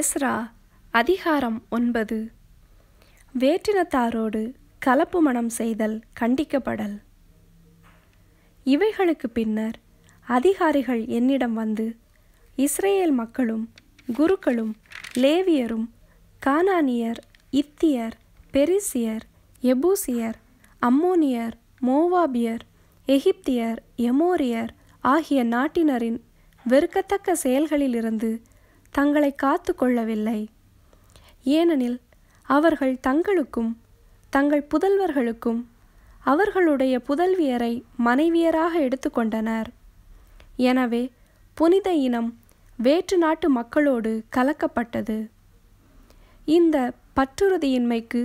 Ezra அதிகாரம் ஒன்பது வேற்றினத்தாரோடு கலப்பு மனம் செய்தல் கண்டிக்கப்படல் இவைகளுக்கு பின்னர் அதிகாரிகள் என்னிடம் வந்து இஸ்ரேல் மக்களும் குருக்களும் லேவியரும் கானானியர் இத்தியர் பெரிசியர் எபூசியர் அம்மோனியர் மோவாபியர் எகிப்தியர் எமோரியர் ஆகிய நாட்டினரின் வெறுக்கத்தக்க செயல்களிலிருந்து தங்களை காத்து கொள்ளவில்லை ஏனெனில் அவர்கள் தங்களுக்கும் தங்கள் புதல்வர்களுக்கும் அவர்களுடைய புதல்வியரை மனைவியராக எடுத்துக்கொண்டனர் எனவே புனித இனம் வேற்று நாட்டு மக்களோடு கலக்கப்பட்டது இந்த பற்றுறுதியின்மைக்கு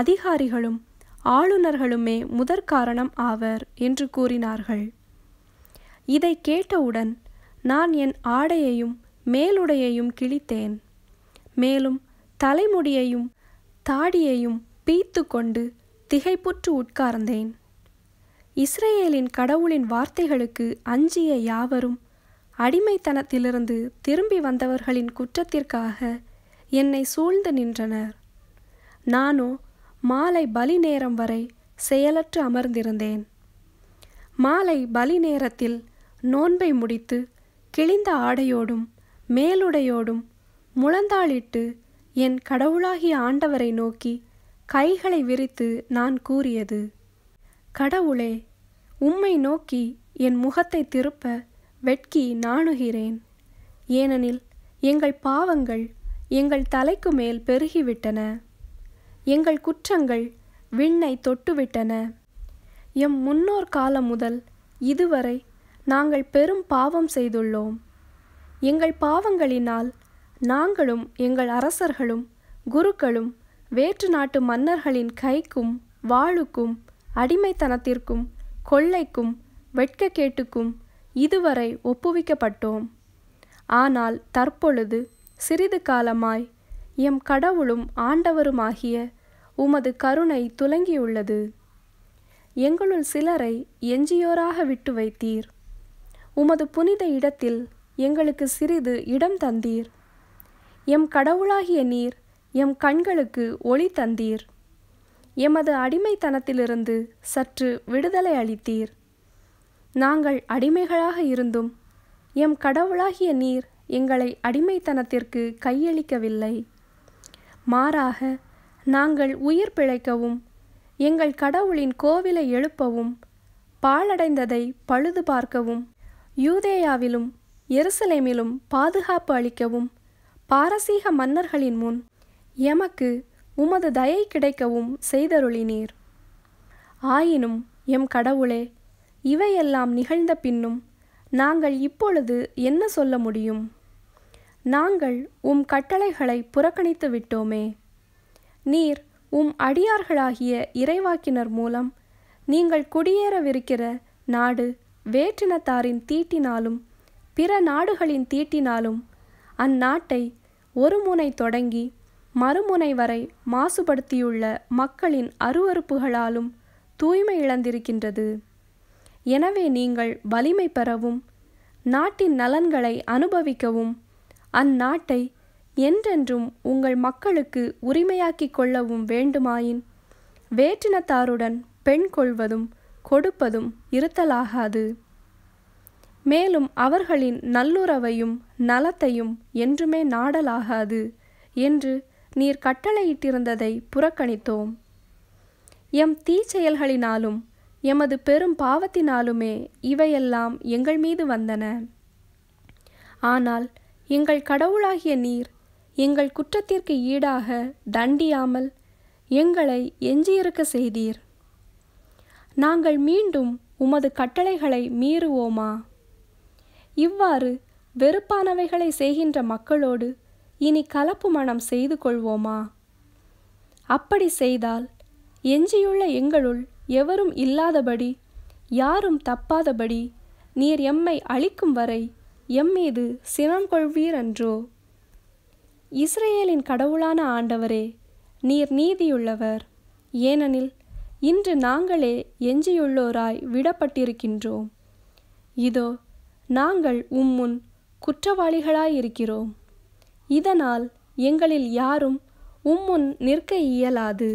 அதிகாரிகளும் ஆளுநர்களுமே முதற்காரணம் ஆவர் என்று கூறினார்கள் இதை கேட்டவுடன் நான் என் ஆடையையும் மேலுடையையும் கிழித்தேன் மேலும் தலைமுடியையும் தாடியையும் பீத்து கொண்டு திகைப்புற்று உட்கார்ந்தேன் இஸ்ரேலின் கடவுளின் வார்த்தைகளுக்கு அஞ்சிய யாவரும் அடிமைத்தனத்திலிருந்து திரும்பி வந்தவர்களின் குற்றத்திற்காக என்னை சூழ்ந்து நின்றனர் நானோ மாலை பலி நேரம் வரை செயலற்று அமர்ந்திருந்தேன் மாலை பலி நேரத்தில் நோன்பை முடித்து கிழிந்த ஆடையோடும் மேலுடையோடும் முழந்தாளிட்டு என் கடவுளாகிய ஆண்டவரை நோக்கி கைகளை விரித்து நான் கூறியது கடவுளே உம்மை நோக்கி என் முகத்தை திருப்ப வெட்கி நாணுகிறேன் ஏனெனில் எங்கள் பாவங்கள் எங்கள் தலைக்கு மேல் பெருகிவிட்டன எங்கள் குற்றங்கள் விண்ணை தொட்டுவிட்டன எம் முன்னோர் காலம் முதல் இதுவரை நாங்கள் பெரும் பாவம் செய்துள்ளோம் எங்கள் பாவங்களினால் நாங்களும் எங்கள் அரசர்களும் குருக்களும் வேற்று நாட்டு மன்னர்களின் கைக்கும் வாளுக்கும் அடிமைத்தனத்திற்கும் கொள்ளைக்கும் வெட்கக்கேட்டுக்கும் இதுவரை ஒப்புவிக்கப்பட்டோம் ஆனால் தற்பொழுது சிறிது காலமாய் எம் கடவுளும் ஆண்டவருமாகிய உமது கருணை துலங்கியுள்ளது எங்களுள் சிலரை எஞ்சியோராக விட்டு வைத்தீர் உமது புனித இடத்தில் எங்களுக்கு சிறிது இடம் தந்தீர் எம் கடவுளாகிய நீர் எம் கண்களுக்கு ஒளி தந்தீர் எமது அடிமைத்தனத்திலிருந்து சற்று விடுதலை அளித்தீர் நாங்கள் அடிமைகளாக இருந்தும் எம் கடவுளாகிய நீர் எங்களை அடிமைத்தனத்திற்கு கையளிக்கவில்லை மாறாக நாங்கள் உயிர் பிழைக்கவும் எங்கள் கடவுளின் கோவிலை எழுப்பவும் பாலடைந்ததை பழுது பார்க்கவும் யூதேயாவிலும் எருசலேமிலும் பாதுகாப்பு அளிக்கவும் பாரசீக மன்னர்களின் முன் எமக்கு உமது தயை கிடைக்கவும் செய்தருளினீர் ஆயினும் எம் கடவுளே இவையெல்லாம் நிகழ்ந்த பின்னும் நாங்கள் இப்பொழுது என்ன சொல்ல முடியும் நாங்கள் உம் கட்டளைகளை புறக்கணித்து விட்டோமே நீர் உம் அடியார்களாகிய இறைவாக்கினர் மூலம் நீங்கள் குடியேறவிருக்கிற நாடு வேற்றினத்தாரின் தீட்டினாலும் பிற நாடுகளின் தீட்டினாலும் அந்நாட்டை ஒரு முனை தொடங்கி மறுமுனை வரை மாசுபடுத்தியுள்ள மக்களின் அருவறுப்புகளாலும் தூய்மை இழந்திருக்கின்றது எனவே நீங்கள் வலிமை பெறவும் நாட்டின் நலன்களை அனுபவிக்கவும் அந்நாட்டை என்றென்றும் உங்கள் மக்களுக்கு உரிமையாக்கிக் கொள்ளவும் வேண்டுமாயின் வேற்றினத்தாருடன் பெண் கொள்வதும் கொடுப்பதும் இருத்தலாகாது மேலும் அவர்களின் நல்லுறவையும் நலத்தையும் என்றுமே நாடலாகாது என்று நீர் கட்டளையிட்டிருந்ததை புறக்கணித்தோம் எம் தீச்செயல்களினாலும் எமது பெரும் பாவத்தினாலுமே இவையெல்லாம் எங்கள் மீது வந்தன ஆனால் எங்கள் கடவுளாகிய நீர் எங்கள் குற்றத்திற்கு ஈடாக தண்டியாமல் எங்களை எஞ்சியிருக்க செய்தீர் நாங்கள் மீண்டும் உமது கட்டளைகளை மீறுவோமா இவ்வாறு வெறுப்பானவைகளை செய்கின்ற மக்களோடு இனி கலப்பு மனம் செய்து கொள்வோமா அப்படி செய்தால் எஞ்சியுள்ள எங்களுள் எவரும் இல்லாதபடி யாரும் தப்பாதபடி நீர் எம்மை அழிக்கும் வரை எம் மீது சினம் கொள்வீரன்றோ இஸ்ரேலின் கடவுளான ஆண்டவரே நீர் நீதியுள்ளவர் ஏனெனில் இன்று நாங்களே எஞ்சியுள்ளோராய் விடப்பட்டிருக்கின்றோம் இதோ நாங்கள் உம்முன் குற்றவாளிகளாயிருக்கிறோம் இதனால் எங்களில் யாரும் உம்முன் நிற்க இயலாது